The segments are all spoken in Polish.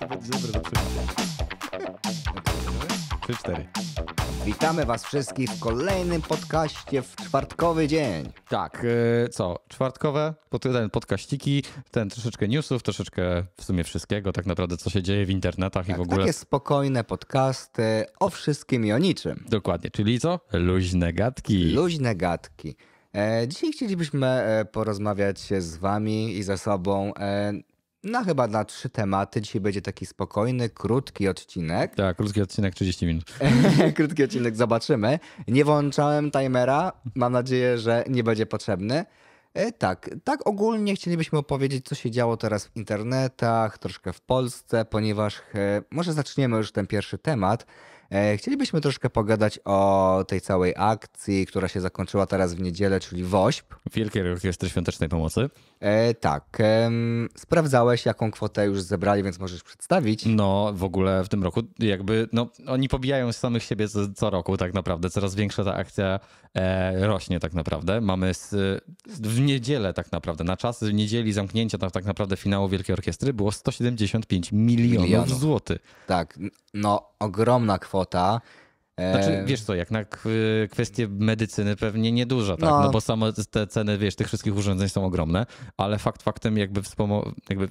To będzie dobre do Trzy, cztery. Witamy Was wszystkich w kolejnym podcaście w czwartkowy dzień. Tak, yy, co? Czwartkowe, ten podkaściki, ten troszeczkę newsów, troszeczkę w sumie wszystkiego, tak naprawdę, co się dzieje w internetach tak, i w ogóle. Takie spokojne podcasty o wszystkim i o niczym. Dokładnie, czyli co? Luźne gadki. Luźne gadki. E, dzisiaj chcielibyśmy e, porozmawiać z Wami i ze sobą e, na chyba na trzy tematy. Dzisiaj będzie taki spokojny, krótki odcinek. Tak, krótki odcinek, 30 minut. krótki odcinek, zobaczymy. Nie włączałem timera, mam nadzieję, że nie będzie potrzebny. Tak, tak ogólnie chcielibyśmy opowiedzieć, co się działo teraz w internetach, troszkę w Polsce, ponieważ może zaczniemy już ten pierwszy temat. E, chcielibyśmy troszkę pogadać o tej całej akcji, która się zakończyła teraz w niedzielę, czyli WOŚP. Wielkiej Orkiestry Świątecznej Pomocy. E, tak. sprawdzałeś, jaką kwotę już zebrali, więc możesz przedstawić. No, w ogóle w tym roku jakby, no, oni pobijają samych siebie co, co roku tak naprawdę. Coraz większa ta akcja e, rośnie tak naprawdę. Mamy z, w niedzielę tak naprawdę, na czas w niedzieli zamknięcia tak, tak naprawdę finału Wielkiej Orkiestry było 175 milionów, milionów. złotych. Tak. No, ogromna kwota. Znaczy, e, wiesz co, jak na kwestię medycyny pewnie nieduża, tak? No. no. bo same te ceny, wiesz, tych wszystkich urządzeń są ogromne, ale fakt faktem jakby, wspomo- jakby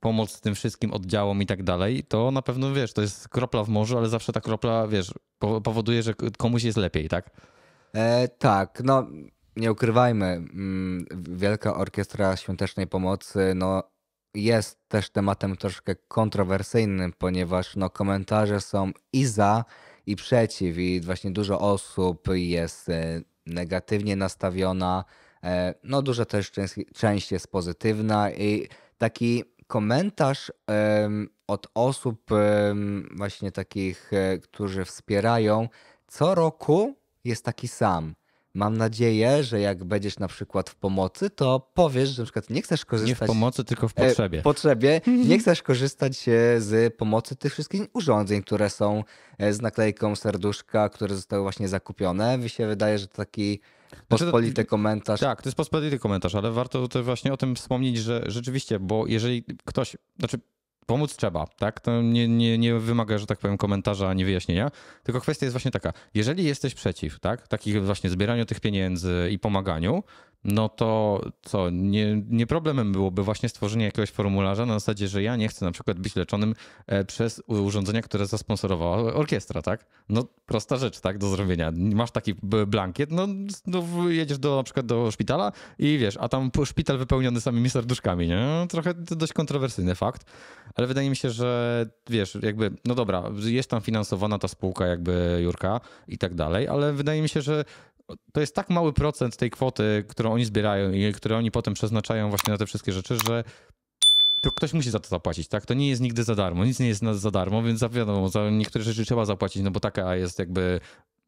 pomoc tym wszystkim oddziałom i tak dalej, to na pewno, wiesz, to jest kropla w morzu, ale zawsze ta kropla, wiesz, powoduje, że komuś jest lepiej, tak? E, tak, no nie ukrywajmy, mm, Wielka Orkiestra Świątecznej Pomocy, no jest też tematem troszkę kontrowersyjnym, ponieważ no, komentarze są i za, i przeciw, i właśnie dużo osób jest e, negatywnie nastawiona. E, no, dużo też część, część jest pozytywna, i taki komentarz od osób właśnie takich, e, którzy wspierają, co roku jest taki sam. Mam nadzieję, że jak będziesz na przykład w pomocy, to powiesz, że na przykład nie chcesz korzystać. Nie w pomocy, tylko w e, potrzebie. W potrzebie. Nie chcesz korzystać e, z pomocy tych wszystkich urządzeń, które są e, z naklejką serduszka, które zostały właśnie zakupione. Mi się wydaje, że to taki znaczy, pospolity znaczy, komentarz. Tak, to jest pospolity komentarz, ale warto tutaj właśnie o tym wspomnieć, że rzeczywiście, bo jeżeli ktoś. Znaczy, pomóc trzeba, tak? To nie, nie, nie wymaga, że tak powiem, komentarza, nie wyjaśnienia, tylko kwestia jest właśnie taka, jeżeli jesteś przeciw, tak? Takich właśnie zbieraniu tych pieniędzy i pomaganiu, no to co, nie, nie problemem byłoby właśnie stworzenie jakiegoś formularza na zasadzie, że ja nie chcę na przykład być leczonym e, przez urządzenia, które zasponsorowała orkiestra, tak? No prosta rzecz, tak, do zrobienia. Masz taki blankiet, no, no jedziesz do, na przykład do szpitala i wiesz, a tam szpital wypełniony samymi serduszkami, nie? No, trochę dość kontrowersyjny fakt, ale wydaje mi się, że wiesz, jakby, no dobra, jest tam finansowana ta spółka, jakby Jurka i tak dalej, ale wydaje mi się, że to jest tak mały procent tej kwoty, którą oni zbierają i które oni potem przeznaczają właśnie na te wszystkie rzeczy, że to ktoś musi za to zapłacić, tak? To nie jest nigdy za darmo, nic nie jest za darmo, więc za wiadomo, za niektóre rzeczy trzeba zapłacić, no bo taka jest jakby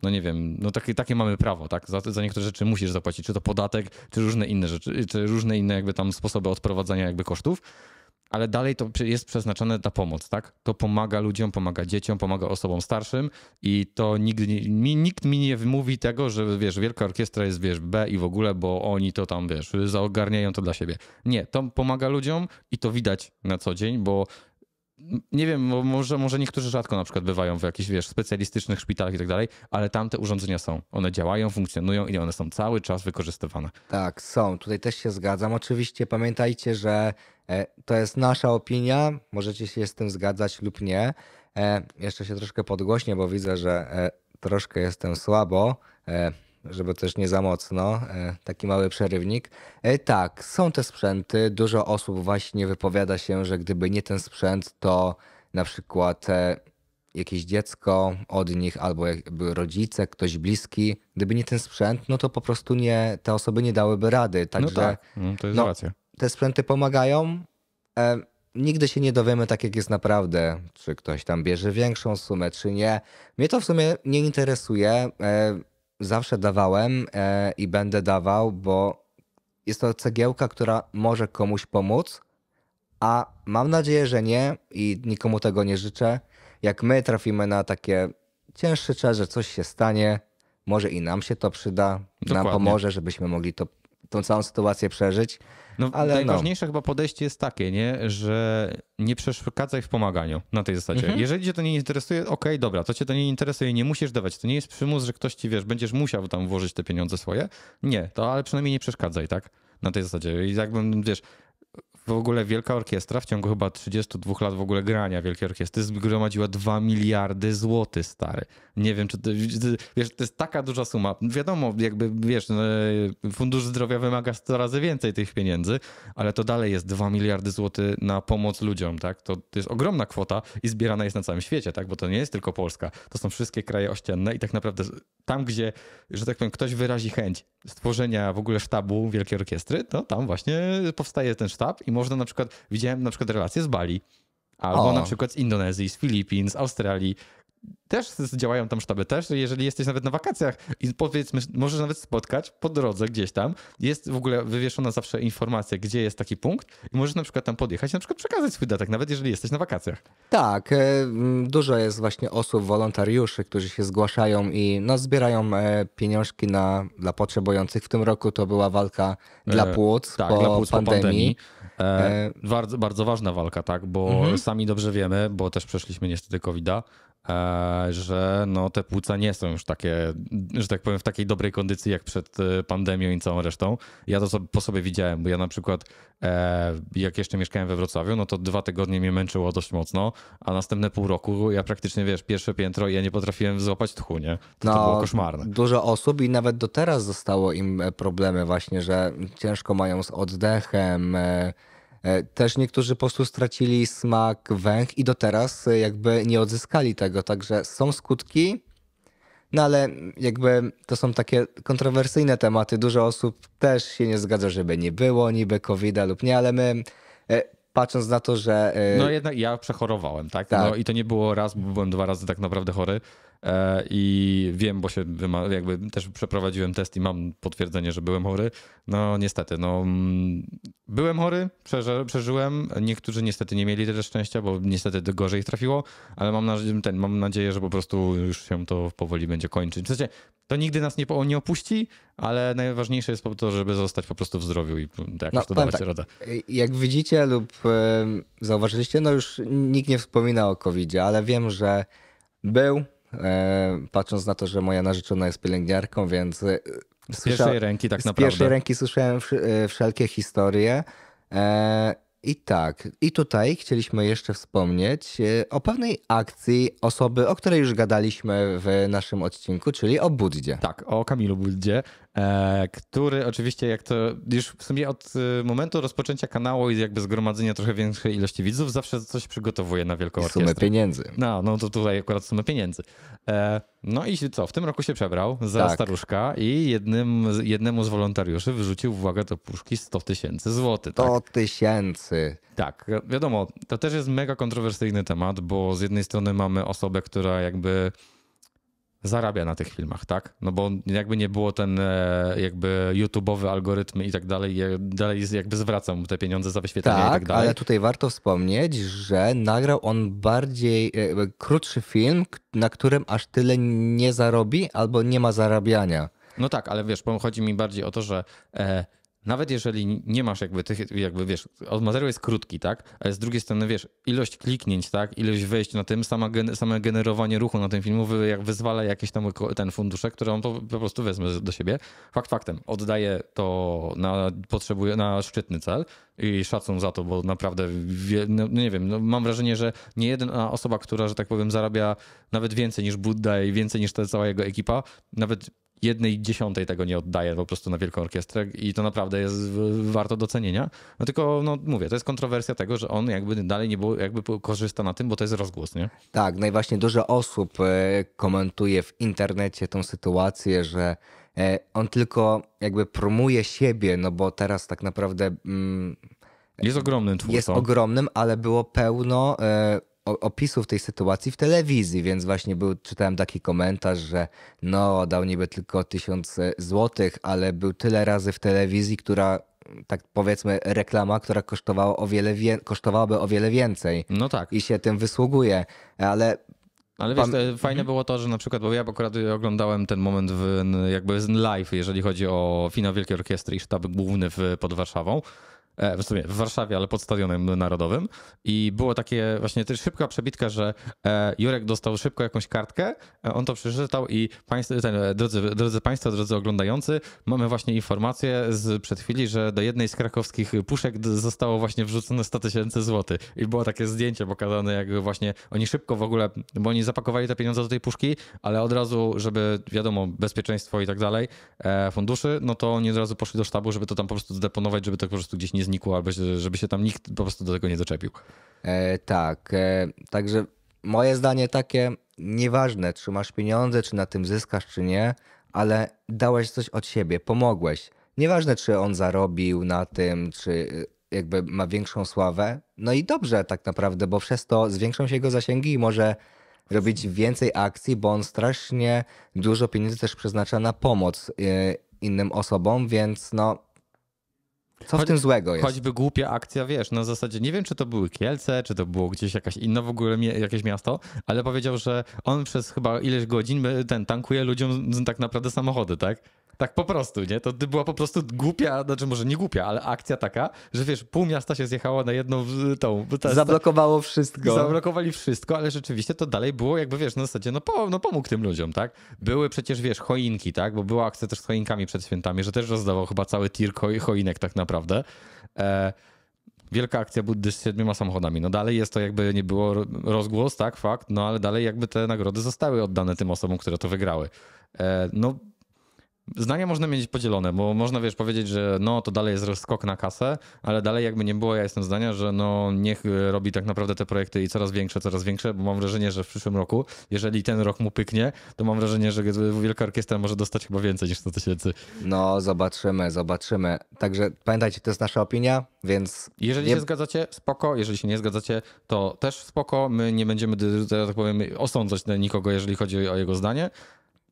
no nie wiem, no takie, takie mamy prawo, tak? Za, za niektóre rzeczy musisz zapłacić, czy to podatek, czy różne inne rzeczy, czy różne inne jakby tam sposoby odprowadzania jakby kosztów ale dalej to jest przeznaczone na pomoc, tak? To pomaga ludziom, pomaga dzieciom, pomaga osobom starszym i to nigdy, mi, nikt mi nie mówi tego, że wiesz, wielka orkiestra jest, wiesz, B i w ogóle, bo oni to tam, wiesz, zaogarniają to dla siebie. Nie, to pomaga ludziom i to widać na co dzień, bo nie wiem, może, może niektórzy rzadko na przykład bywają w jakichś, wiesz, specjalistycznych szpitalach i tak dalej, ale tam te urządzenia są. One działają, funkcjonują i one są cały czas wykorzystywane. Tak, są. Tutaj też się zgadzam. Oczywiście pamiętajcie, że e, to jest nasza opinia. Możecie się z tym zgadzać lub nie. E, jeszcze się troszkę podgłośnię, bo widzę, że e, troszkę jestem słabo żeby też nie za mocno, e, taki mały przerywnik. E, tak, są te sprzęty. Dużo osób właśnie wypowiada się, że gdyby nie ten sprzęt, to na przykład e, jakieś dziecko od nich albo jakby rodzice, ktoś bliski, gdyby nie ten sprzęt, no to po prostu nie, te osoby nie dałyby rady. No Także, tak, no tak, to jest no, racja. Te sprzęty pomagają. nigdy się nie dowiemy tak, jak jest naprawdę, czy ktoś tam bierze większą sumę, czy nie. Mnie to w sumie nie interesuje zawsze dawałem e, i będę dawał, bo jest to cegiełka, która może komuś pomóc, a mam nadzieję, że nie i nikomu tego nie życzę. Jak my trafimy na takie cięższe czas, że coś się stanie, może i nam się to przyda, Dokładnie. nam pomoże, żebyśmy mogli to tą całą sytuację przeżyć. No, ale no. najważniejsze no. chyba podejście jest takie, nie? że nie przeszkadzaj w pomaganiu na tej zasadzie. Mhm. Jeżeli cię to nie interesuje, okej, okay, dobra, to cię to nie interesuje, nie musisz dawać. To nie jest przymus, że ktoś ci, wiesz, będziesz musiał tam włożyć te pieniądze swoje. Nie, to ale przynajmniej nie przeszkadzaj, tak? Na tej zasadzie. I jakbym, wiesz, w ogóle Wielka Orkiestra w ciągu chyba 32 lat w ogóle grania Wielkiej Orkiestry zgromadziła 2 miliardy złotych, stary. Nie wiem, czy to, wiesz, to jest taka duża suma. Wiadomo, jakby, wiesz, no, Fundusz Zdrowia wymaga 100 razy więcej tych pieniędzy, ale to dalej jest 2 miliardy złotych na pomoc ludziom, tak? To, to jest ogromna kwota i zbierana jest na całym świecie, tak? Bo to nie jest tylko Polska. To są wszystkie kraje ościenne i tak naprawdę tam, gdzie, że tak powiem, ktoś wyrazi chęć stworzenia w ogóle sztabu Wielkiej Orkiestry, to tam właśnie powstaje ten sztab i można na przykład, widziałem na przykład relacje z Bali, albo o. na przykład z Indonezji, z Filipin, z Australii, też działają tam sztaby, też jeżeli jesteś nawet na wakacjach i powiedzmy, możesz nawet spotkać po drodze gdzieś tam, jest w ogóle wywieszona zawsze informacja, gdzie jest taki punkt i możesz na przykład tam podjechać, na przykład przekazać swój datek, nawet jeżeli jesteś na wakacjach. Tak, e, dużo jest właśnie osób, wolontariuszy, którzy się zgłaszają i no, zbierają e, pieniążki na, dla potrzebujących. W tym roku to była walka dla e, płuc, e, tak, po, dla płuc pandemii. po pandemii. E, e, bardzo, bardzo ważna walka, tak? Bo mhm. sami dobrze wiemy, bo też przeszliśmy niestety COVID-a, e, że no, te płuca nie są już takie, że tak powiem, w takiej dobrej kondycji jak przed e, pandemią i całą resztą. Ja to sobie, po sobie widziałem, bo ja na przykład jak jeszcze mieszkałem we Wrocławiu, no to dwa tygodnie mnie męczyło dość mocno, a następne pół roku ja praktycznie, wiesz, pierwsze piętro i ja nie potrafiłem złapać tchu, nie? To, no, to było koszmarne. Dużo osób i nawet do teraz zostało im problemy właśnie, że ciężko mają z oddechem, E, też niektórzy po prostu stracili smak węch i do teraz e, jakby nie odzyskali tego, także są skutki, no ale jakby to są takie kontrowersyjne tematy. Dużo osób też się nie zgadza, żeby nie było niby covid lub nie, ale my e, patrząc na to, że... No jednak ja przechorowałem, tak? No tak. No i to nie było raz, bo byłem dwa razy tak naprawdę chory. E, i wiem, bo się jakby też przeprowadziłem test i mam potwierdzenie, że byłem chory. No niestety, no mm, byłem chory, przeżyłem. Niektórzy niestety nie mieli tyle szczęścia, bo niestety gorzej ich trafiło, ale mam, ten, mam nadzieję, że po prostu już się to powoli będzie kończyć. W sensie, to nigdy nas nie, nie opuści, ale najważniejsze jest po to, żeby zostać po prostu w zdrowiu i mm, jakoś no, to dawać tak, radę. Jak widzicie lub zauważyliście, no już nikt nie wspomina o covid ale wiem, że był, E, patrząc na to, że moja narzeczona jest pielęgniarką, więc e, z pierwszej słysza... ręki tak naprawdę. Z pierwszej ręki słyszałem e, wszelkie historie. I tak, i tutaj chcieliśmy jeszcze wspomnieć o pewnej akcji osoby, o której już gadaliśmy w naszym odcinku, czyli o Buddzie. Tak, o Kamilu Buddzie. E, który oczywiście, jak to już w sumie od y, momentu rozpoczęcia kanału i jakby zgromadzenia trochę większej ilości widzów, zawsze coś przygotowuje na wielką orkiestrę. Sumę pieniędzy. No, no to tutaj akurat sumę pieniędzy. E, no i co, w tym roku się przebrał za tak. staruszka i jednym, jednemu z wolontariuszy wyrzucił, uwaga, do puszki 100 tysięcy złotych. 100 tak? tysięcy. Tak, e, wiadomo, to też jest mega kontrowersyjny temat, bo z jednej strony mamy osobę, która jakby zarabia na tych filmach, tak? No bo jakby nie było ten e, jakby YouTube'owy algorytmy i tak dalej, dalej jakby zwracał mu te pieniądze za wyświetlenie, tak, i tak dalej. ale tutaj warto wspomnieć, że nagrał on bardziej e, e, krótszy film, na którym aż tyle nie zarobi albo nie ma zarabiania. No tak, ale wiesz, chodzi mi bardziej o to, że e, nawet jeżeli nie masz jakby tych, jakby wiesz, materiału jest krótki, tak, ale z drugiej strony wiesz, ilość kliknięć, tak, ilość wejść na tym, sama gen, same generowanie ruchu na tym filmu wy, jak wyzwala jakieś tam ten fundusze, które on po, po prostu wezmę do siebie. Fakt faktem, oddaję to na, potrzebuje, na szczytny cel i szacun za to, bo naprawdę, wie, no, no, nie wiem, no, mam wrażenie, że nie jedna osoba, która, że tak powiem, zarabia nawet więcej niż Budda i więcej niż ta cała jego ekipa, nawet jednej dziesiątej tego nie oddaje po prostu na wielką orkiestrę i to naprawdę jest warto docenienia. No tylko, no mówię, to jest kontrowersja tego, że on jakby dalej nie był jakby korzysta na tym, bo to jest rozgłos, nie? Tak, no i właśnie dużo osób e, komentuje w internecie tą sytuację, że e, on tylko jakby promuje siebie, no bo teraz tak naprawdę... Mm, jest ogromnym twórcą. Jest ogromnym, ale było pełno e, opisów tej sytuacji w telewizji, więc właśnie był, czytałem taki komentarz, że no, dał niby tylko tysiąc złotych, ale był tyle razy w telewizji, która tak powiedzmy reklama, która kosztowała o wiele kosztowałaby o wiele więcej. No tak. I się tym wysługuje, ale ale wiesz, Pan... fajne mhm. było to, że na przykład, bo ja akurat oglądałem ten moment w, jakby live, jeżeli chodzi o finał Wielkiej Orkiestry i sztab główny w, pod Warszawą. E, w sumie w Warszawie, ale pod Stadionem Narodowym. I było takie właśnie też szybka przebitka, że e, Jurek dostał szybko jakąś kartkę, e, on to przeczytał i państwo, ten, drodzy, drodzy Państwo, drodzy oglądający, mamy właśnie informację z przed chwili, że do jednej z krakowskich puszek zostało właśnie wrzucone 100 tysięcy złotych. I było takie zdjęcie pokazane, jak właśnie oni szybko w ogóle, bo oni zapakowali te pieniądze do tej puszki, ale od razu, żeby wiadomo, bezpieczeństwo i tak dalej, funduszy, no to oni od razu poszli do sztabu, żeby to tam po prostu zdeponować, żeby to po prostu gdzieś nie znikło, albo żeby się tam nikt po prostu do tego nie doczepił. E, tak, e, także moje zdanie takie, nieważne czy masz pieniądze, czy na tym zyskasz, czy nie, ale dałeś coś od siebie, pomogłeś. Nieważne czy on zarobił na tym, czy e, jakby ma większą sławę. No i dobrze tak naprawdę, bo przez to zwiększą się jego zasięgi i może robić więcej akcji, bo on strasznie dużo pieniędzy też przeznacza na pomoc e, innym osobom, więc no co Choć, w tym złego jest? Choćby głupia akcja, wiesz, na zasadzie nie wiem, czy to były Kielce, czy to było gdzieś jakaś inna w ogóle jakieś miasto, ale powiedział, że on przez chyba ileś godzin e, ten tankuje ludziom tak naprawdę samochody, tak? Tak po prostu, nie? To była po prostu głupia, znaczy może nie głupia, ale akcja taka, że wiesz, pół miasta się zjechało na jedną tą... Ta, Zablokowało ta, wszystko. Zablokowali wszystko, ale rzeczywiście to dalej było jakby, wiesz, na zasadzie, no, po, no pomógł tym ludziom, tak? Były przecież, wiesz, choinki, tak? Bo była akcja też z choinkami przed świętami, że też rozdawał chyba cały tir choinek tak naprawdę. E wielka akcja Buddy z siedmioma samochodami. No dalej jest to jakby nie było rozgłos, tak, fakt, no ale dalej jakby te nagrody zostały oddane tym osobom, które to wygrały. E, no zdania można mieć podzielone, bo można wiesz powiedzieć, że no to dalej jest rozskok na kasę, ale dalej jakby nie było, ja jestem zdania, że no niech e, robi tak naprawdę te projekty i coraz większe, coraz większe, bo mam wrażenie, że w przyszłym roku, jeżeli ten rok mu pyknie, to mam wrażenie, że Wielka Orkiestra może dostać chyba więcej niż 100 tysięcy. No zobaczymy, zobaczymy. Także pamiętajcie, to jest nasza opinia, więc... Jeżeli nie... się zgadzacie, spoko, jeżeli się nie zgadzacie, to też spoko, my nie będziemy, że tak powiem, osądzać nikogo, jeżeli chodzi o jego zdanie,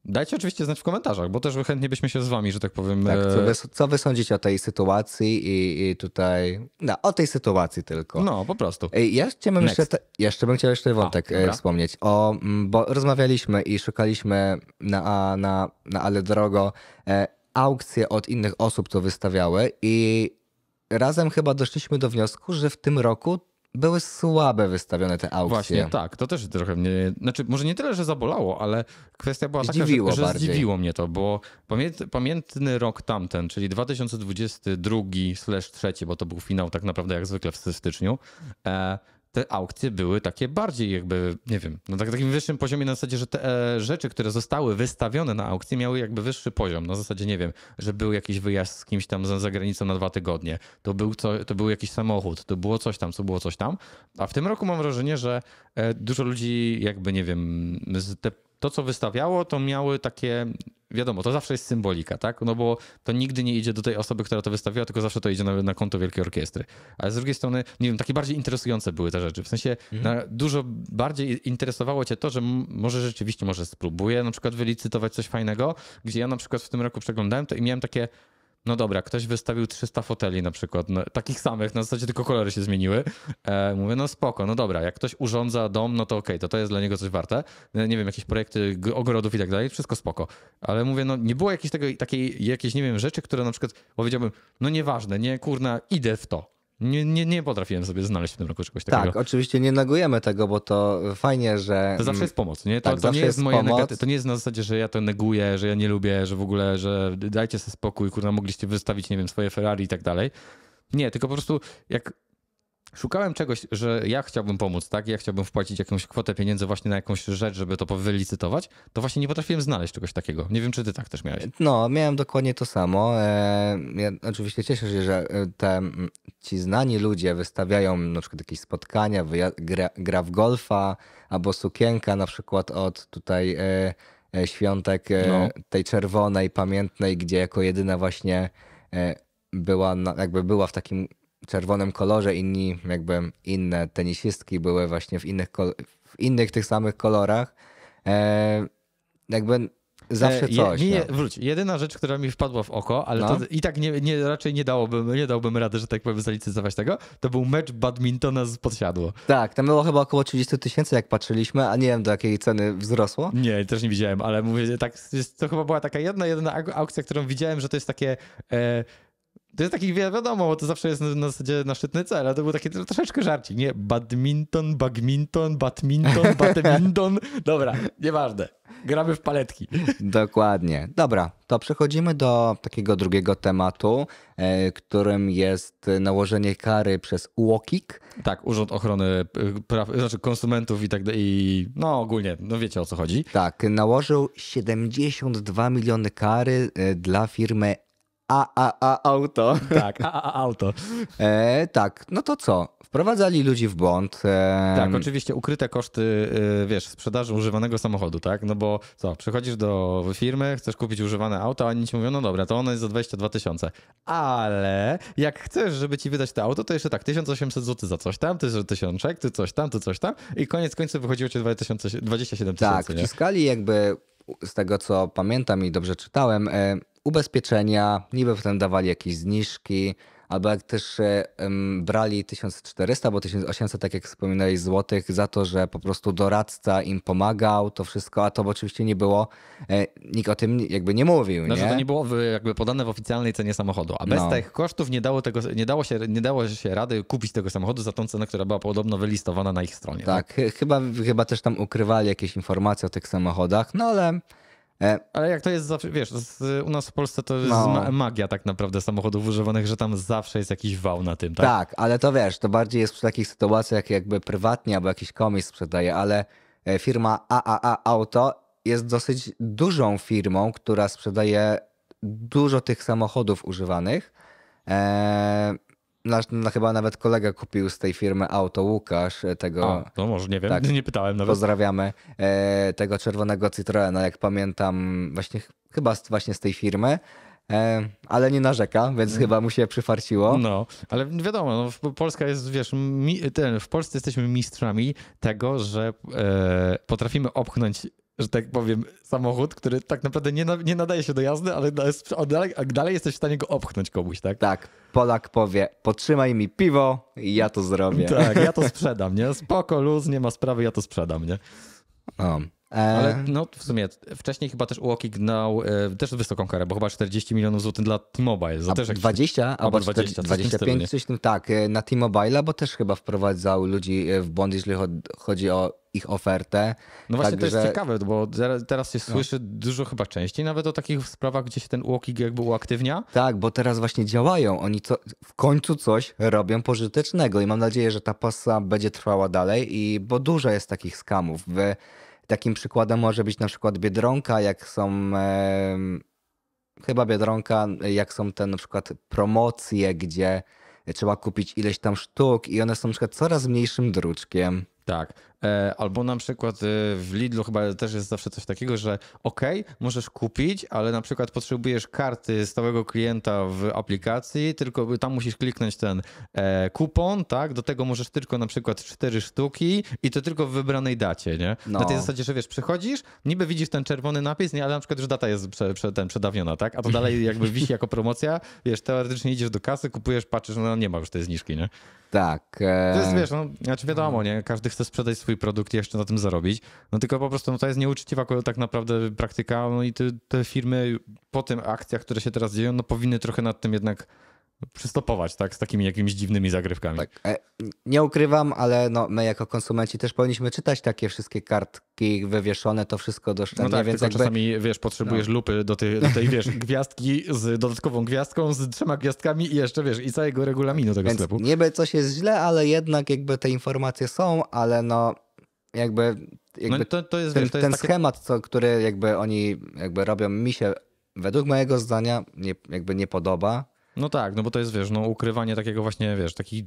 Dajcie oczywiście znać w komentarzach, bo też chętnie byśmy się z wami, że tak powiem. Tak, co, e, wy, co wy sądzicie o tej sytuacji i, i, tutaj. No, o tej sytuacji tylko. No, po prostu. E, ja jeszcze bym, jeszcze, jeszcze bym chciał jeszcze wątek e, A, wspomnieć. O, bo rozmawialiśmy i szukaliśmy na, na, na ale drogo aukcje od innych osób, co wystawiały i razem chyba doszliśmy do wniosku, że w tym roku były słabe wystawione te aukcje. Właśnie, tak. To też trochę mnie... Znaczy, może nie tyle, że zabolało, ale kwestia była taka, zdziwiło że, że zdziwiło mnie to, bo pamiętny rok tamten, czyli 2022 trzeci, bo to był finał tak naprawdę jak zwykle w styczniu, e, te aukcje były takie bardziej jakby, nie wiem, na no tak, takim wyższym poziomie na zasadzie, że te e, rzeczy, które zostały wystawione na aukcję miały jakby wyższy poziom. Na zasadzie, nie wiem, że był jakiś wyjazd z kimś tam za, za granicą na dwa tygodnie, to był, co, to był jakiś samochód, to było coś tam, co było coś tam. A w tym roku mam wrażenie, że e, dużo ludzi jakby, nie wiem, te to, co wystawiało, to miały takie wiadomo, to zawsze jest symbolika, tak? No bo to nigdy nie idzie do tej osoby, która to wystawiła, tylko zawsze to idzie na, na konto Wielkiej Orkiestry. Ale z drugiej strony, nie wiem, takie bardziej interesujące były te rzeczy. W sensie mhm. na, dużo bardziej interesowało cię to, że może rzeczywiście, może spróbuję na przykład wylicytować coś fajnego, gdzie ja na przykład w tym roku przeglądałem to i miałem takie no dobra, ktoś wystawił 300 foteli na przykład, no, takich samych, na zasadzie tylko kolory się zmieniły. E, mówię, no spoko, no dobra, jak ktoś urządza dom, no to okej, okay, to to jest dla niego coś warte. No, nie wiem, jakieś projekty ogrodów i tak dalej, wszystko spoko. Ale mówię, no nie było jakiejś tego, takiej, jakiejś, nie wiem, rzeczy, które na przykład powiedziałbym, no nieważne, nie, kurna, idę w to. Nie, nie, nie potrafiłem sobie znaleźć w tym roku czegoś takiego. Tak, oczywiście nie negujemy tego, bo to fajnie, że. To zawsze mm, jest pomoc, nie? To, tak, to nie jest, moje negaty... To nie jest na zasadzie, że ja to neguję, że ja nie lubię, że w ogóle, że dajcie sobie spokój, kurwa, mogliście wystawić, nie wiem, swoje Ferrari i tak dalej. Nie, tylko po prostu jak szukałem czegoś, że ja chciałbym pomóc, tak? Ja chciałbym wpłacić jakąś kwotę pieniędzy właśnie na jakąś rzecz, żeby to wylicytować, to właśnie nie potrafiłem znaleźć czegoś takiego. Nie wiem, czy ty tak też miałeś. No, miałem dokładnie to samo. E, ja oczywiście cieszę się, że e, te, ci znani ludzie wystawiają na przykład jakieś spotkania, gra, gra w golfa albo sukienka na przykład od tutaj e, świątek no. tej czerwonej, pamiętnej, gdzie jako jedyna właśnie była, jakby była w takim czerwonym kolorze, inni jakby inne tenisistki były właśnie w innych, w innych tych samych kolorach. E, jakby Zawsze e, coś. Nie, no. Wróć, jedyna rzecz, która mi wpadła w oko, ale no. to i tak nie, nie, raczej nie, dałbym, nie dałbym rady, że tak powiem, zalicytować tego, to był mecz badmintona z podsiadło. Tak, tam było chyba około 30 tysięcy, jak patrzyliśmy, a nie wiem do jakiej ceny wzrosło. Nie, też nie widziałem, ale mówię, tak, to chyba była taka jedna, jedyna aukcja, którą widziałem, że to jest takie... E, to jest taki, wiadomo, bo to zawsze jest na, na zasadzie na szczytny cel, ale to był taki troszeczkę żarci, nie? Badminton, badminton, badminton, badminton. Dobra, nieważne. Gramy w paletki. Dokładnie. Dobra, to przechodzimy do takiego drugiego tematu, e, którym jest nałożenie kary przez UOKiK. Tak, Urząd Ochrony e, Praw, znaczy Konsumentów i tak dalej. No ogólnie, no wiecie o co chodzi. Tak, nałożył 72 miliony kary e, dla firmy a, a, a auto. Tak, a, a auto. E, tak, no to co? Wprowadzali ludzi w błąd. E... Tak, oczywiście ukryte koszty, e, wiesz, sprzedaży używanego samochodu, tak? No bo co, przychodzisz do firmy, chcesz kupić używane auto, a oni ci mówią, no dobra, to ono jest za 22 tysiące. Ale jak chcesz, żeby ci wydać to auto, to jeszcze tak, 1800 zł za coś tam, ty za tysiączek, ty coś tam, ty coś tam i koniec końców wychodziło ci 2000, 27 tysięcy. Tak, wciskali jakby, z tego co pamiętam i dobrze czytałem, e, ubezpieczenia, niby potem dawali jakieś zniżki, albo jak też um, brali 1400 bo 1800, tak jak wspominałeś, złotych za to, że po prostu doradca im pomagał, to wszystko, a to oczywiście nie było, e, nikt o tym jakby nie mówił. No, nie? Że to nie było jakby podane w oficjalnej cenie samochodu, a bez no. tych kosztów nie dało, tego, nie, dało się, nie dało się rady kupić tego samochodu za tą cenę, która była podobno wylistowana na ich stronie. Tak, tak? Chyba, chyba też tam ukrywali jakieś informacje o tych samochodach, no ale E, ale jak to jest zawsze, wiesz, z, u nas w Polsce to jest no. magia tak naprawdę samochodów używanych, że tam zawsze jest jakiś wał na tym, tak? Tak, ale to wiesz, to bardziej jest w takich sytuacjach jak jakby prywatnie albo jakiś komis sprzedaje, ale e, firma AAA Auto jest dosyć dużą firmą, która sprzedaje dużo tych samochodów używanych. Eee nasz, no, chyba nawet kolega kupił z tej firmy auto, Łukasz, e, tego... A, no może, nie wiem, tak, nie pytałem nawet. Pozdrawiamy. E, tego czerwonego Citroena, jak pamiętam, właśnie chyba z, właśnie z tej firmy. E, ale nie narzeka, więc mm. chyba mu się przyfarciło. No, ale wiadomo, no, Polska jest, wiesz, mi, ten, w Polsce jesteśmy mistrzami tego, że e, potrafimy obchnąć że tak powiem, samochód, który tak naprawdę nie, nie nadaje się do jazdy, ale dalej, dalej jesteś w stanie go opchnąć komuś, tak? Tak. Polak powie, potrzymaj mi piwo i ja to zrobię. Tak, ja to sprzedam, nie? Spoko, luz, nie ma sprawy, ja to sprzedam, nie? Um. Ale ehm. no w sumie wcześniej chyba też Uoki gnał e, też wysoką karę, bo chyba 40 milionów złotych dla T-Mobile. a też 20 jakiś, albo 20, 40, 25, coś, coś tak, e, na t mobile bo też chyba wprowadzał ludzi e, w błąd, jeżeli chodzi o ich ofertę. No właśnie tak, to jest że... ciekawe, bo teraz się no. słyszy no. dużo chyba częściej, nawet o takich sprawach, gdzie się ten UOKiK jakby uaktywnia. Tak, bo teraz właśnie działają. Oni co, w końcu coś robią pożytecznego i mam nadzieję, że ta pasa będzie trwała dalej, i bo dużo jest takich skamów. Wy, Takim przykładem może być na przykład Biedronka, jak są e, chyba Biedronka, jak są te na przykład promocje, gdzie trzeba kupić ileś tam sztuk i one są na przykład coraz mniejszym druczkiem. Tak. E, albo na przykład e, w Lidlu chyba też jest zawsze coś takiego, że ok, możesz kupić, ale na przykład potrzebujesz karty stałego klienta w aplikacji, tylko tam musisz kliknąć ten e, kupon, tak? Do tego możesz tylko na przykład cztery sztuki i to tylko w wybranej dacie, nie? No. Na tej no. zasadzie, że wiesz, przychodzisz, niby widzisz ten czerwony napis, nie, ale na przykład, że data jest prze, prze, ten, przedawniona, tak? A to dalej jakby wisi jako promocja, wiesz, teoretycznie idziesz do kasy, kupujesz, patrzysz, no nie ma już tej zniżki, nie? Tak. E... To jest, wiesz, no, znaczy wiadomo, nie? Każdy chce sprzedać swój swój produkt i jeszcze na tym zarobić. No tylko po prostu no, to jest nieuczciwa tak naprawdę praktyka no i te, te firmy po tych akcjach, które się teraz dzieją, no powinny trochę nad tym jednak przystopować, tak? Z takimi jakimiś dziwnymi zagrywkami. Tak. E, nie ukrywam, ale no, my jako konsumenci też powinniśmy czytać takie wszystkie kartki wywieszone, to wszystko doszczętnie. No tak, więc tak jakby... czasami, wiesz, potrzebujesz no. lupy do tej, do tej, wiesz, gwiazdki z dodatkową gwiazdką, z trzema gwiazdkami i jeszcze, wiesz, i całego regulaminu tego więc sklepu. niby coś jest źle, ale jednak jakby te informacje są, ale no jakby... No jakby no to, to jest, ten, wiesz, to jest ten takie... schemat, co, który jakby oni jakby robią, mi się według mojego zdania nie, jakby nie podoba no tak, no bo to jest, wiesz, no ukrywanie takiego właśnie, wiesz, taki,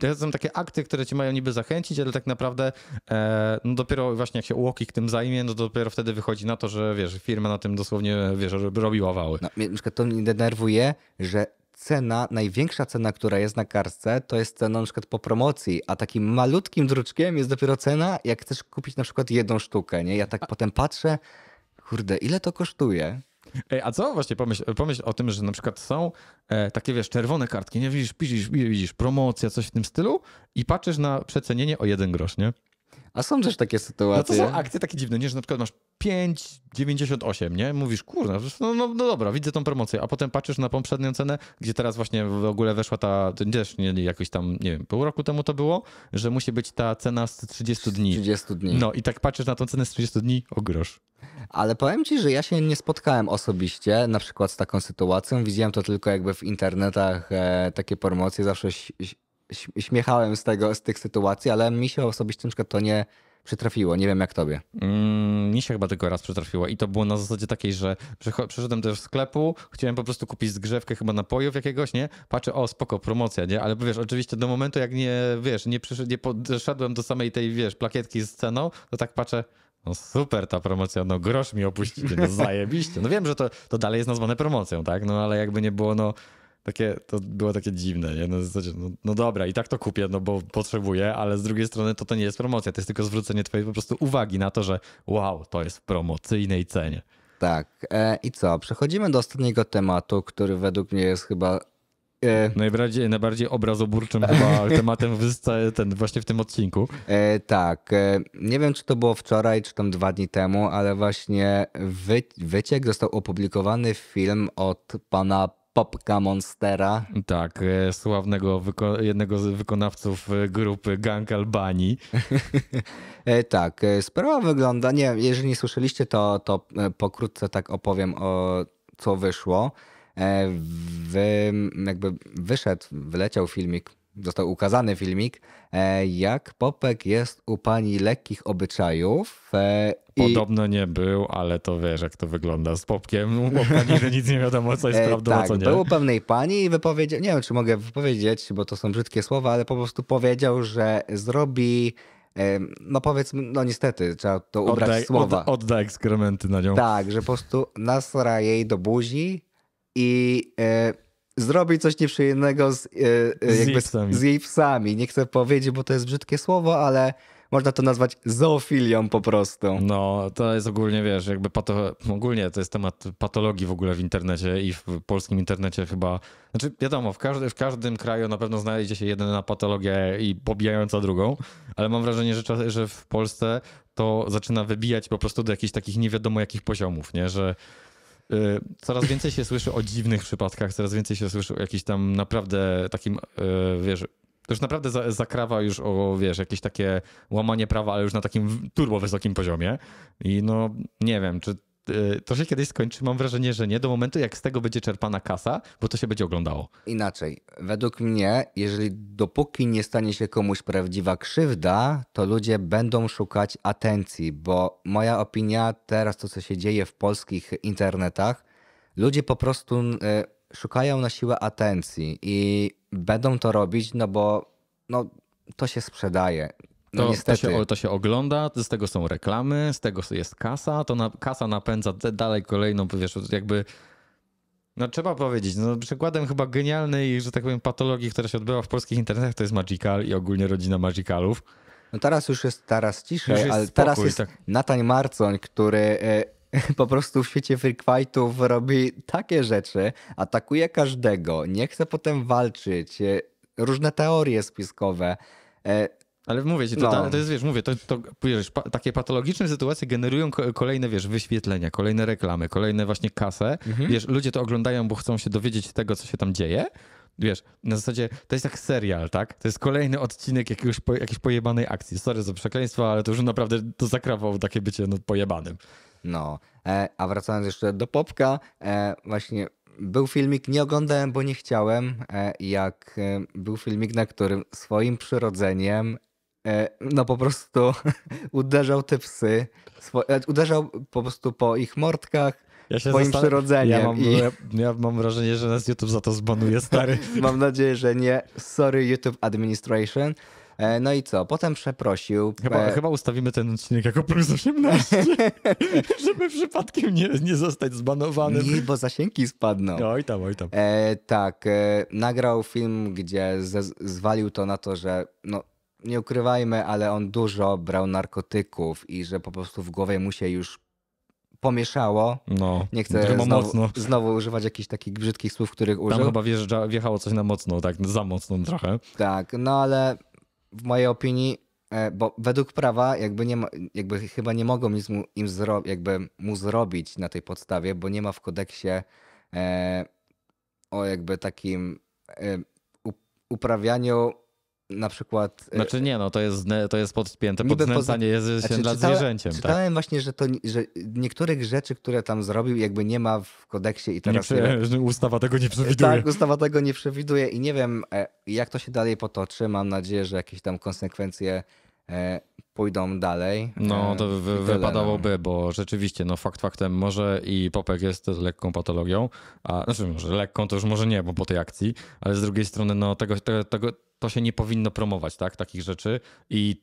to są takie akty, które ci mają niby zachęcić, ale tak naprawdę e, no dopiero właśnie jak się Łokik tym zajmie, no dopiero wtedy wychodzi na to, że, wiesz, firma na tym dosłownie, wiesz, robiła wały. No, mnie, na to mnie denerwuje, że cena, największa cena, która jest na kartce, to jest cena na przykład po promocji, a takim malutkim druczkiem jest dopiero cena, jak chcesz kupić na przykład jedną sztukę, nie? Ja tak a... potem patrzę, kurde, ile to kosztuje? Ej, a co? Właśnie pomyśl, pomyśl o tym, że na przykład są e, takie, wiesz, czerwone kartki, nie widzisz, widzisz, widzisz, promocja, coś w tym stylu i patrzysz na przecenienie o jeden grosz, nie? A są też takie sytuacje. No to są akcje takie dziwne, nie? Że na przykład masz 5,98, nie? Mówisz, kurna, no, no, no, dobra, widzę tą promocję, a potem patrzysz na poprzednią cenę, gdzie teraz właśnie w ogóle weszła ta, też nie, jakoś tam, nie wiem, pół roku temu to było, że musi być ta cena z 30 dni. 30 dni. No i tak patrzysz na tą cenę z 30 dni, o grosz. Ale powiem ci, że ja się nie spotkałem osobiście na przykład z taką sytuacją. Widziałem to tylko jakby w internetach e, takie promocje. Zawsze śmiechałem z tego, z tych sytuacji, ale mi się osobiście na to nie przytrafiło. Nie wiem jak tobie. Mm, mi się chyba tylko raz przytrafiło i to było na zasadzie takiej, że przeszedłem też z sklepu, chciałem po prostu kupić zgrzewkę chyba napojów jakiegoś, nie? Patrzę, o spoko, promocja, nie? Ale wiesz, oczywiście do momentu jak nie, wiesz, nie, przyszedł, nie podszedłem do samej tej, wiesz, plakietki z ceną, to tak patrzę, no super ta promocja, no grosz mi opuścicie, no zajebiście. No wiem, że to, to dalej jest nazwane promocją, tak? No ale jakby nie było, no takie, to było takie dziwne, nie? No, no, no, dobra, i tak to kupię, no bo potrzebuję, ale z drugiej strony to to nie jest promocja, to jest tylko zwrócenie twojej po prostu uwagi na to, że wow, to jest w promocyjnej cenie. Tak, e, i co? Przechodzimy do ostatniego tematu, który według mnie jest chyba... E... Najbardziej, najbardziej obrazoburczym chyba tematem ten, właśnie w tym odcinku. E, tak, e, nie wiem czy to było wczoraj, czy tam dwa dni temu, ale właśnie wy, wyciek został opublikowany film od pana Popka Monstera. Tak, e, sławnego jednego z wykonawców e, grupy Gang Albanii. E, tak, sprawa wygląda, nie, jeżeli nie słyszeliście, to, to pokrótce tak opowiem o co wyszło. W jakby wyszedł, wyleciał filmik, został ukazany filmik, jak Popek jest u pani lekkich obyczajów Podobno I... nie był, ale to wiesz, jak to wygląda z popkiem. Pani że nic nie wiadomo, co jest e, prawdą, tak, co nie. Był pewnej pani i wypowiedział, nie wiem, czy mogę wypowiedzieć, bo to są brzydkie słowa, ale po prostu powiedział, że zrobi no powiedzmy, no niestety, trzeba to ubrać oddaj, słowa. Od, odda ekskrementy na nią. Tak, że po prostu nasra jej do buzi i e, zrobi coś nieprzyjemnego z, e, e z, jakby, jej z, jej psami. Nie chcę powiedzieć, bo to jest brzydkie słowo, ale można to nazwać zoofilią po prostu. No, to jest ogólnie, wiesz, jakby pato... ogólnie to jest temat patologii w ogóle w internecie i w polskim internecie chyba. Znaczy, wiadomo, w, każdy, w każdym kraju na pewno znajdzie się jedna patologia i pobijająca drugą, ale mam wrażenie, że, że w Polsce to zaczyna wybijać po prostu do jakichś takich nie wiadomo jakich poziomów, nie? Że y, coraz więcej się słyszy o dziwnych przypadkach, coraz więcej się słyszy o jakichś tam naprawdę takim, y, wiesz, to już naprawdę zakrawa już o, wiesz, jakieś takie łamanie prawa, ale już na takim turbo wysokim poziomie. I no, nie wiem, czy y, to się kiedyś skończy, mam wrażenie, że nie, do momentu jak z tego będzie czerpana kasa, bo to się będzie oglądało. Inaczej, według mnie, jeżeli dopóki nie stanie się komuś prawdziwa krzywda, to ludzie będą szukać atencji, bo moja opinia teraz to, co się dzieje w polskich internetach, ludzie po prostu y, szukają na siłę atencji i będą to robić, no bo no, to się sprzedaje. No to, niestety. To się, to, się, ogląda, z tego są reklamy, z tego jest kasa, to na, kasa napędza dalej kolejną, wiesz, jakby no trzeba powiedzieć, no przykładem chyba genialnej, że tak powiem, patologii, która się odbywa w polskich internetach, to jest Magical i ogólnie rodzina Magicalów. No teraz już jest teraz ciszej, ale spokój, teraz jest tak. Natań Marcoń, który e, po prostu w świecie freakfightów robi takie rzeczy, atakuje każdego, nie chce potem walczyć, e, różne teorie spiskowe. E, ale mówię ci, to, no. to jest, wiesz, mówię, to, to wiesz, pa, takie patologiczne sytuacje generują kolejne, wiesz, wyświetlenia, kolejne reklamy, kolejne właśnie kasę. Mhm. Wiesz, ludzie to oglądają, bo chcą się dowiedzieć tego, co się tam dzieje. Wiesz, na zasadzie to jest jak serial, tak? To jest kolejny odcinek jakiegoś, po, jakiejś pojebanej akcji. Sorry za przekleństwo, ale to już naprawdę to zakrawało takie bycie no, pojebanym. No, e, a wracając jeszcze do Popka, e, właśnie był filmik, nie oglądałem, bo nie chciałem, e, jak był filmik, na którym swoim przyrodzeniem no po prostu uderzał te psy, uderzał po prostu po ich mordkach, ja się swoim przyrodzeniem. Ja mam, I... ja, ja mam, wrażenie, że nas YouTube za to zbanuje, stary. mam nadzieję, że nie. Sorry YouTube Administration. E, no i co? Potem przeprosił. Chyba, e, chyba ustawimy ten odcinek jako plus 18, żeby przypadkiem nie, nie zostać zbanowanym. Nie, bo zasięgi spadną. Oj tam, oj tam. E, tak, e, nagrał film, gdzie ze, zwalił to na to, że no, nie ukrywajmy, ale on dużo brał narkotyków i że po prostu w głowie mu się już pomieszało. No, nie chcę znowu, mocno. znowu używać jakichś takich brzydkich słów, których użył. Tam chyba wjeżdża, wjechało coś na mocno, tak za mocno trochę. Tak, no ale w mojej opinii, e, bo według prawa jakby, nie ma, jakby chyba nie mogą nic mu, im zro, jakby mu zrobić na tej podstawie, bo nie ma w kodeksie e, o jakby takim e, uprawianiu na przykład. E, znaczy nie, no to jest, to jest podpięte pod znęcanie poza... się znaczy, dla nad czytałem, zwierzęciem. Tak. Czytałem tak? właśnie, że, to, że niektórych rzeczy, które tam zrobił, jakby nie ma w kodeksie i teraz. Nie, nie... Ustawa tego nie przewiduje. Tak, ustawa tego nie przewiduje i nie wiem, e, jak to się dalej potoczy. Mam nadzieję, że jakieś tam konsekwencje E, pójdą dalej. No e, to wy, wypadałoby, bo rzeczywiście, no fakt faktem, może i Popek jest lekką patologią, a znaczy może lekką to już może nie, bo po tej akcji, ale z drugiej strony, no tego, tego, tego to się nie powinno promować, tak, takich rzeczy i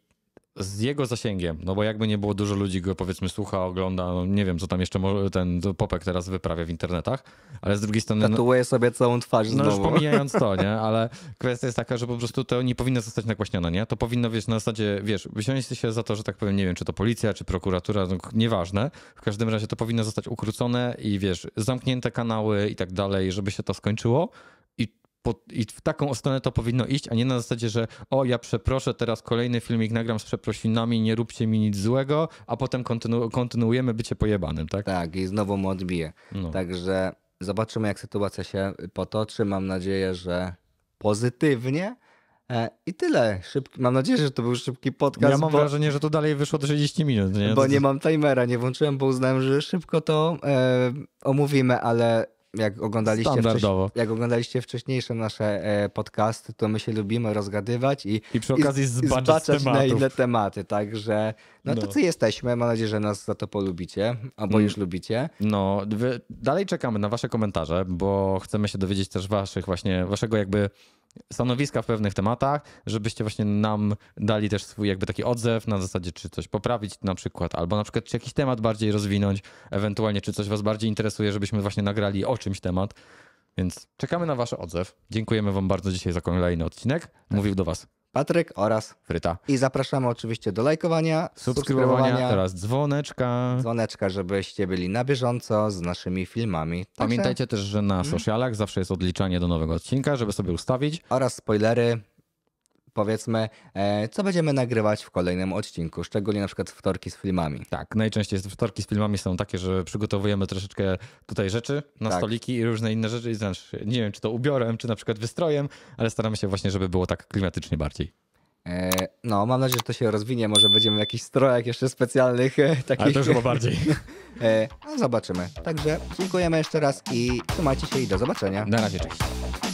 z jego zasięgiem, no bo jakby nie było dużo ludzi go powiedzmy słucha, ogląda, no nie wiem co tam jeszcze ten Popek teraz wyprawia w internetach, ale z drugiej strony... No- Tatuuje sobie całą twarz no, znowu. No już pomijając to, nie? Ale kwestia jest taka, że po prostu to nie powinno zostać nakłaśnione, nie? To powinno, wiesz, na zasadzie, wiesz, wysiąść się za to, że tak powiem, nie wiem, czy to policja, czy prokuratura, no, nieważne. W każdym razie to powinno zostać ukrócone i, wiesz, zamknięte kanały i tak dalej, żeby się to skończyło, po, i w taką stronę to powinno iść, a nie na zasadzie, że o, ja przeproszę, teraz kolejny filmik nagram z przeprosinami, nie róbcie mi nic złego, a potem kontynu kontynuujemy bycie pojebanym, tak? Tak, i znowu mu odbije. No. Także zobaczymy, jak sytuacja się potoczy. Mam nadzieję, że pozytywnie. E, I tyle. Szybki, mam nadzieję, że to był szybki podcast. Ja mam bo, wrażenie, że to dalej wyszło 30 minut. Nie? Bo nie mam timera, nie włączyłem, bo uznałem, że szybko to e, omówimy, ale jak oglądaliście, Standardowo. Wcześ, jak oglądaliście wcześniejsze nasze e, podcasty, to my się lubimy rozgadywać i, I przy okazji zbaczać, na inne tematy. Także no, no. co jesteśmy. Mam nadzieję, że nas za to polubicie, albo mm. już lubicie. No, dalej czekamy na wasze komentarze, bo chcemy się dowiedzieć też waszych właśnie, waszego jakby stanowiska w pewnych tematach, żebyście właśnie nam dali też swój jakby taki odzew na zasadzie, czy coś poprawić na przykład, albo na przykład czy jakiś temat bardziej rozwinąć, ewentualnie czy coś was bardziej interesuje, żebyśmy właśnie nagrali o czymś temat. Więc czekamy na wasz odzew. Dziękujemy wam bardzo dzisiaj za kolejny odcinek. Tak. Mówił do was Patryk oraz Fryta. I zapraszamy oczywiście do lajkowania, subskrybowania, subskrybowania teraz dzwoneczka. Dzwoneczka, żebyście byli na bieżąco z naszymi filmami. Także... Pamiętajcie też, że na hmm. socialach zawsze jest odliczanie do nowego odcinka, żeby sobie ustawić. Oraz spoilery powiedzmy, e, co będziemy nagrywać w kolejnym odcinku, szczególnie na przykład wtorki z filmami. Tak, najczęściej wtorki z filmami są takie, że przygotowujemy troszeczkę tutaj rzeczy na tak. stoliki i różne inne rzeczy. Znaczy, nie wiem, czy to ubiorem, czy na przykład wystrojem, ale staramy się właśnie, żeby było tak klimatycznie bardziej. E, no, mam nadzieję, że to się rozwinie. Może będziemy w jakichś strojach jeszcze specjalnych. Takich... E, ale to chyba bardziej. No, zobaczymy. Także dziękujemy jeszcze raz i trzymajcie się i do zobaczenia. Na razie, cześć.